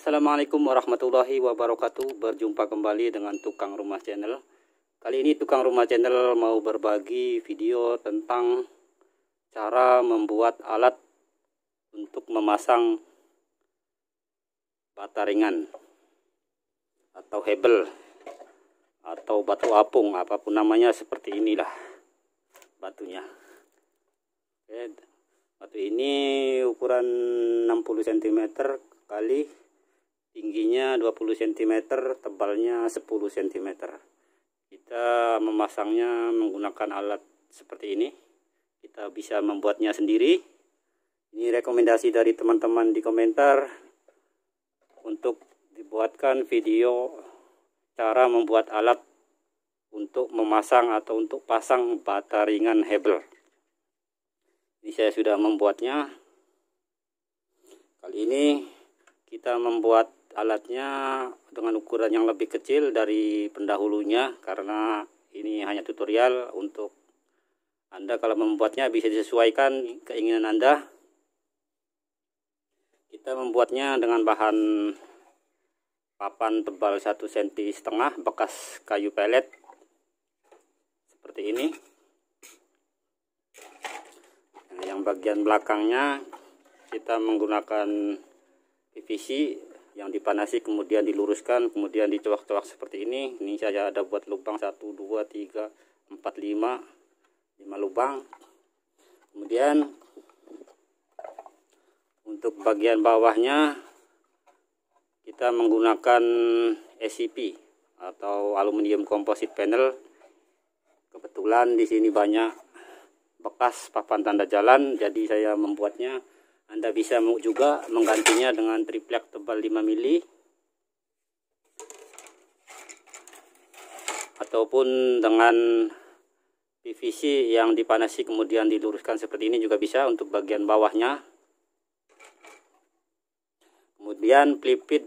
Assalamualaikum warahmatullahi wabarakatuh Berjumpa kembali dengan Tukang Rumah Channel Kali ini Tukang Rumah Channel mau berbagi video tentang Cara membuat alat untuk memasang bata ringan Atau hebel Atau batu apung apapun namanya seperti inilah batunya batu ini ukuran 60 cm kali tingginya 20 cm, tebalnya 10 cm. Kita memasangnya menggunakan alat seperti ini. Kita bisa membuatnya sendiri. Ini rekomendasi dari teman-teman di komentar untuk dibuatkan video cara membuat alat untuk memasang atau untuk pasang bata ringan Hebel. Jadi saya sudah membuatnya. Kali ini kita membuat alatnya dengan ukuran yang lebih kecil dari pendahulunya karena ini hanya tutorial untuk Anda kalau membuatnya bisa disesuaikan keinginan Anda kita membuatnya dengan bahan papan tebal 1 cm setengah bekas kayu pelet seperti ini yang bagian belakangnya kita menggunakan PVC yang dipanasi kemudian diluruskan kemudian dicoak-coak seperti ini ini saya ada buat lubang 1 2 3 4 5 5 lubang kemudian untuk bagian bawahnya kita menggunakan SCP atau aluminium composite panel kebetulan di sini banyak bekas papan tanda jalan jadi saya membuatnya Anda bisa juga menggantinya dengan triplek tebal 5 mili ataupun dengan PVC yang dipanasi kemudian diluruskan seperti ini juga bisa untuk bagian bawahnya kemudian pelipit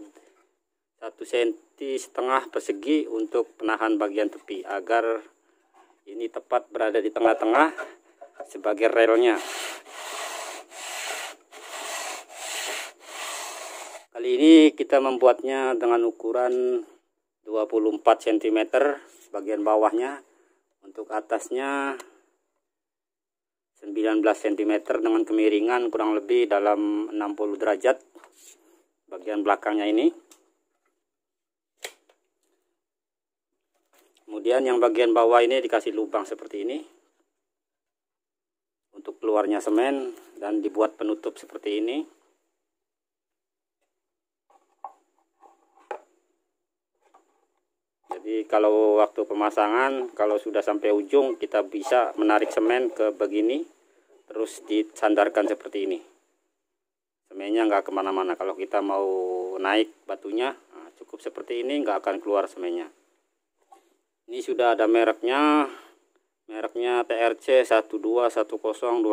satu senti setengah persegi untuk penahan bagian tepi agar ini tepat berada di tengah-tengah sebagai relnya. Kali ini kita membuatnya dengan ukuran 24 cm bagian bawahnya. Untuk atasnya 19 cm dengan kemiringan kurang lebih dalam 60 derajat bagian belakangnya ini. Kemudian yang bagian bawah ini dikasih lubang seperti ini untuk keluarnya semen dan dibuat penutup seperti ini jadi kalau waktu pemasangan kalau sudah sampai ujung kita bisa menarik semen ke begini terus disandarkan seperti ini semennya nggak kemana-mana kalau kita mau naik batunya nah, cukup seperti ini nggak akan keluar semennya ini sudah ada mereknya mereknya TRC 12102020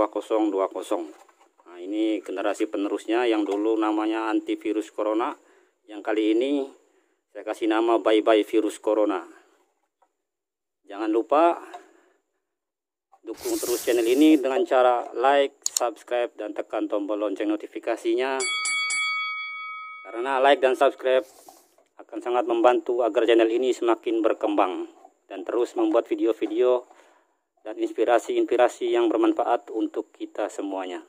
nah ini generasi penerusnya yang dulu namanya antivirus corona yang kali ini saya kasih nama bye bye virus corona jangan lupa dukung terus channel ini dengan cara like subscribe dan tekan tombol lonceng notifikasinya karena like dan subscribe akan sangat membantu agar channel ini semakin berkembang dan terus membuat video-video dan inspirasi-inspirasi yang bermanfaat untuk kita semuanya.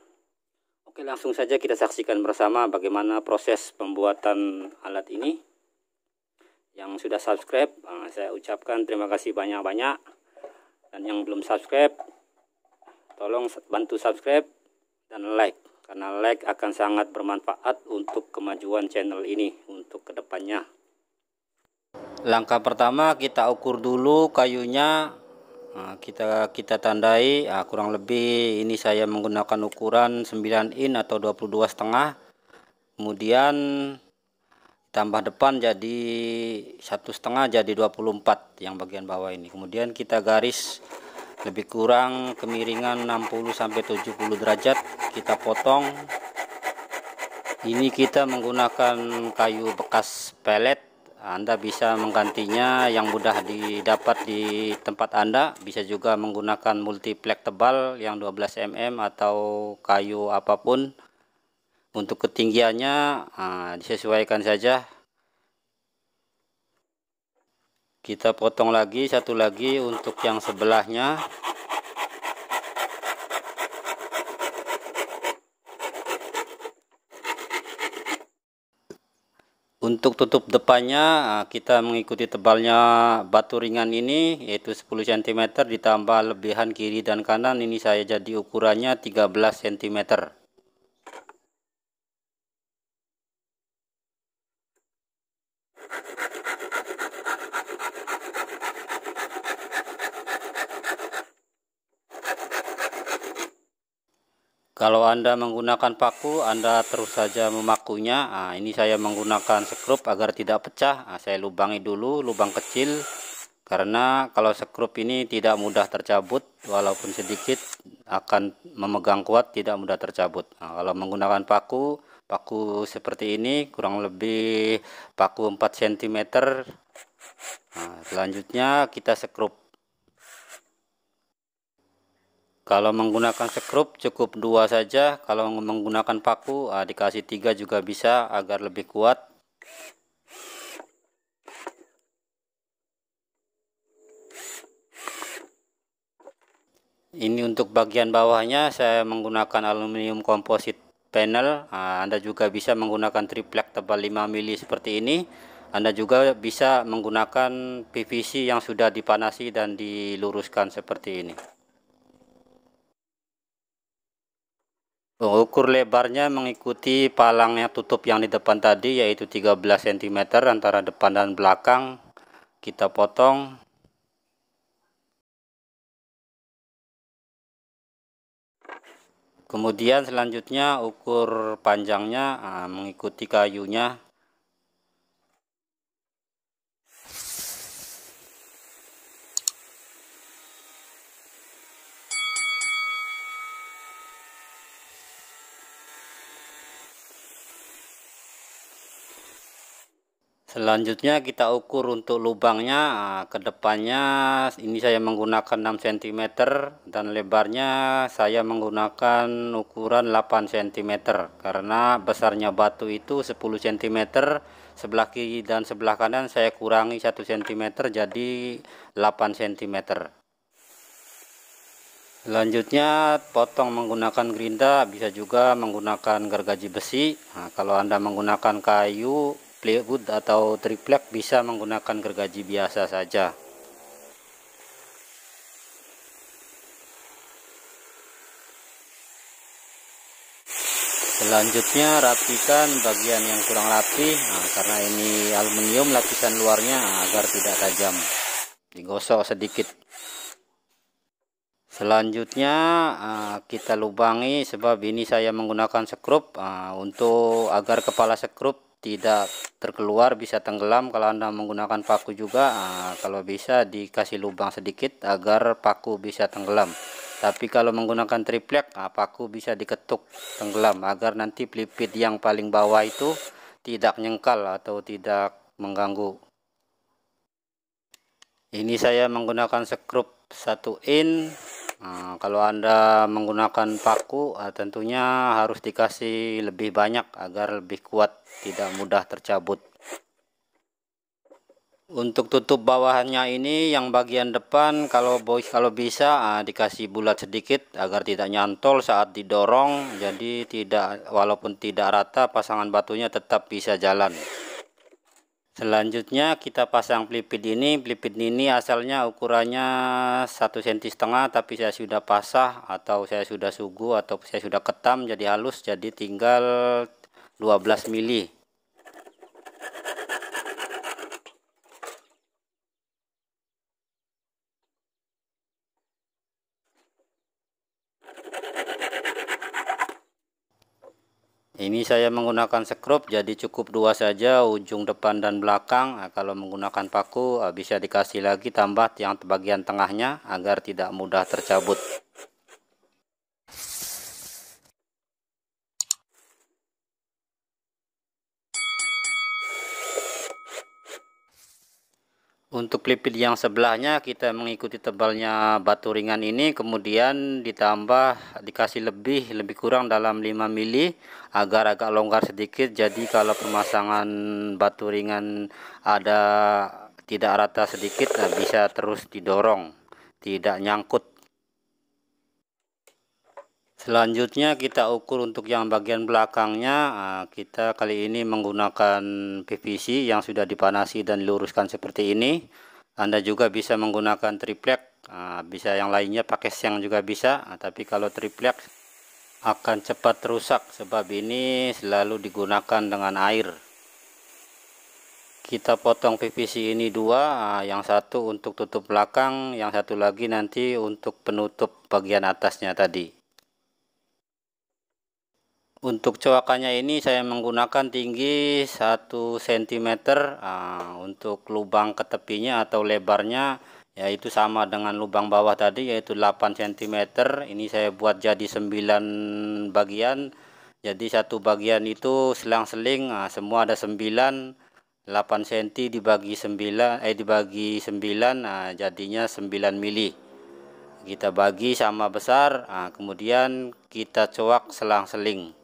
Oke, langsung saja kita saksikan bersama bagaimana proses pembuatan alat ini. Yang sudah subscribe, ah, saya ucapkan terima kasih banyak-banyak. Dan yang belum subscribe, tolong bantu subscribe dan like. Karena like akan sangat bermanfaat untuk kemajuan channel ini untuk kedepannya. Langkah pertama kita ukur dulu kayunya Ah, kita kita tandai nah, kurang lebih ini saya menggunakan ukuran 9 in atau 22 setengah kemudian tambah depan jadi satu setengah jadi 24 yang bagian bawah ini kemudian kita garis lebih kurang kemiringan 60 sampai 70 derajat kita potong ini kita menggunakan kayu bekas pelet anda bisa menggantinya yang mudah didapat di tempat Anda bisa juga menggunakan multiplex tebal yang 12 mm atau kayu apapun untuk ketinggiannya ah, disesuaikan saja kita potong lagi satu lagi untuk yang sebelahnya Untuk tutup depannya ah, kita mengikuti tebalnya batu ringan ini yaitu 10 cm ditambah lebihan kiri dan kanan ini saya jadi ukurannya 13 cm. Kalau Anda menggunakan paku, Anda terus saja memakunya. Nah, ini saya menggunakan sekrup agar tidak pecah. Nah, saya lubangi dulu, lubang kecil. Karena kalau sekrup ini tidak mudah tercabut, walaupun sedikit akan memegang kuat, tidak mudah tercabut. Nah, kalau menggunakan paku, paku seperti ini, kurang lebih paku 4 cm. Nah, selanjutnya kita sekrup. kalau menggunakan sekrup cukup dua saja kalau menggunakan paku ah, dikasih tiga juga bisa agar lebih kuat ini untuk bagian bawahnya saya menggunakan aluminium komposit panel ah, Anda juga bisa menggunakan triplek tebal 5 mili seperti ini Anda juga bisa menggunakan PVC yang sudah dipanasi dan diluruskan seperti ini Ukur lebarnya mengikuti palangnya tutup yang di depan tadi yaitu 13 cm antara depan dan belakang. Kita potong. Kemudian selanjutnya ukur panjangnya ah, mengikuti kayunya Selanjutnya kita ukur untuk lubangnya ah, kedepannya ini saya menggunakan 6 cm dan lebarnya saya menggunakan ukuran 8 cm karena besarnya batu itu 10 cm sebelah kiri dan sebelah kanan saya kurangi 1 cm jadi 8 cm Selanjutnya potong menggunakan gerinda bisa juga menggunakan gergaji besi nah, kalau Anda menggunakan kayu plywood atau triplek bisa menggunakan gergaji biasa saja selanjutnya rapikan bagian yang kurang rapi nah, karena ini aluminium lapisan luarnya agar tidak tajam digosok sedikit selanjutnya ah, kita lubangi sebab ini saya menggunakan sekrup ah, untuk agar kepala sekrup tidak terkeluar bisa tenggelam kalau anda menggunakan paku juga nah, kalau bisa dikasih lubang sedikit agar paku bisa tenggelam tapi kalau menggunakan triplek nah, paku bisa diketuk tenggelam agar nanti pelipit yang paling bawah itu tidak nyengkal atau tidak mengganggu ini saya menggunakan sekrup satu in Ah, kalau Anda menggunakan paku, ah, tentunya harus dikasih lebih banyak agar lebih kuat, tidak mudah tercabut. Untuk tutup bawahannya ini yang bagian depan kalau kalau bisa ah, dikasih bulat sedikit agar tidak nyantol saat didorong, jadi tidak walaupun tidak rata pasangan batunya tetap bisa jalan. Selanjutnya kita pasang pelipit ini. Pelipit ini asalnya ukurannya satu senti setengah, tapi saya sudah pasah atau saya sudah sugu atau saya sudah ketam jadi halus, jadi tinggal 12 mili. saya menggunakan sekrup jadi cukup dua saja ujung depan dan belakang nah, kalau menggunakan paku eh, bisa dikasih lagi tambah yang bagian tengahnya agar tidak mudah tercabut untuk lipit yang sebelahnya kita mengikuti tebalnya batu ringan ini kemudian ditambah dikasih lebih lebih kurang dalam 5 mili agar agak longgar sedikit jadi kalau pemasangan batu ringan ada tidak rata sedikit nah bisa terus didorong tidak nyangkut Selanjutnya kita ukur untuk yang bagian belakangnya ah, Kita kali ini menggunakan PVC yang sudah dipanasi dan luruskan seperti ini Anda juga bisa menggunakan triplek ah, Bisa yang lainnya pakai siang juga bisa ah, Tapi kalau triplek akan cepat rusak Sebab ini selalu digunakan dengan air kita potong PVC ini dua yang satu untuk tutup belakang yang satu lagi nanti untuk penutup bagian atasnya tadi untuk coakannya ini saya menggunakan tinggi 1 cm ah, untuk lubang ke tepinya atau lebarnya yaitu sama dengan lubang bawah tadi yaitu 8 cm. Ini saya buat jadi 9 bagian. Jadi satu bagian itu selang-seling ah, semua ada 9 8 cm dibagi 9 eh dibagi 9 nah jadinya 9 mili kita bagi sama besar nah, kemudian kita coak selang-seling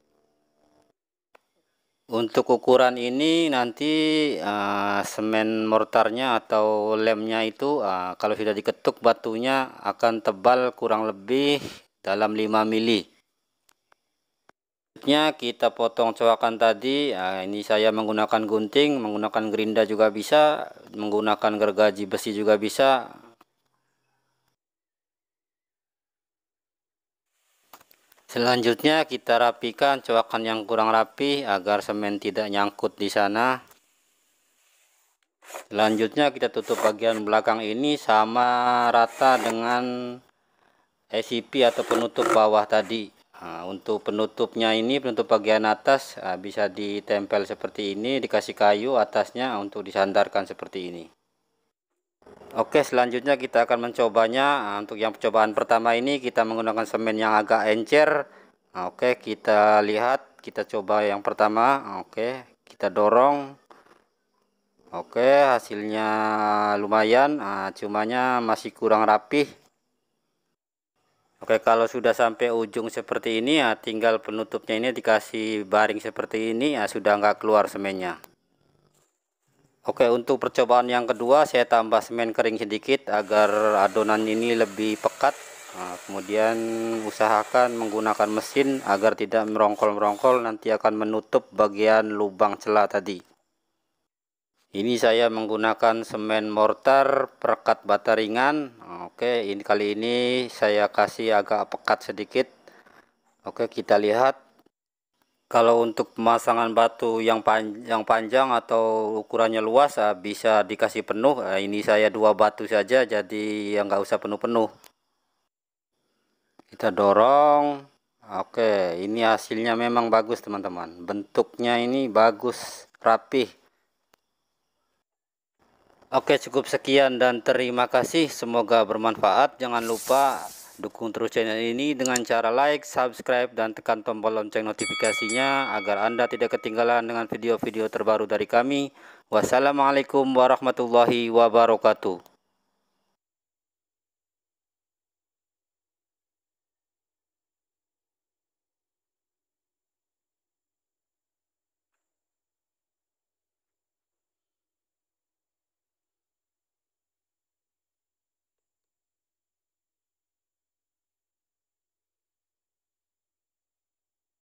untuk ukuran ini nanti uh, semen mortarnya atau lemnya itu uh, kalau sudah diketuk batunya akan tebal kurang lebih dalam 5 mili. Selanjutnya kita potong coakan tadi. Uh, ini saya menggunakan gunting, menggunakan gerinda juga bisa, menggunakan gergaji besi juga bisa. Selanjutnya kita rapikan coakan yang kurang rapi agar semen tidak nyangkut di sana. Selanjutnya kita tutup bagian belakang ini sama rata dengan SCP atau penutup bawah tadi. Nah, untuk penutupnya ini penutup bagian atas nah, bisa ditempel seperti ini dikasih kayu atasnya untuk disandarkan seperti ini. Oke selanjutnya kita akan mencobanya ah, untuk yang percobaan pertama ini kita menggunakan semen yang agak encer ah, Oke kita lihat kita coba yang pertama ah, Oke kita dorong Oke hasilnya lumayan nah, cumanya masih kurang rapih Oke kalau sudah sampai ujung seperti ini ya tinggal penutupnya ini dikasih baring seperti ini ya sudah nggak keluar semennya Oke, untuk percobaan yang kedua saya tambah semen kering sedikit agar adonan ini lebih pekat. Nah, kemudian usahakan menggunakan mesin agar tidak merongkol-merongkol nanti akan menutup bagian lubang celah tadi. Ini saya menggunakan semen mortar perekat bata ringan. Oke, ini kali ini saya kasih agak pekat sedikit. Oke, kita lihat kalau untuk pemasangan batu yang, panjang, panjang atau ukurannya luas ah, bisa dikasih penuh. Ah, ini saya dua batu saja jadi yang nggak usah penuh-penuh. Kita dorong. Oke, ini hasilnya memang bagus teman-teman. Bentuknya ini bagus, rapih. Oke, cukup sekian dan terima kasih. Semoga bermanfaat. Jangan lupa Dukung terus channel ini dengan cara like, subscribe, dan tekan tombol lonceng notifikasinya agar Anda tidak ketinggalan dengan video-video terbaru dari kami. Wassalamualaikum warahmatullahi wabarakatuh.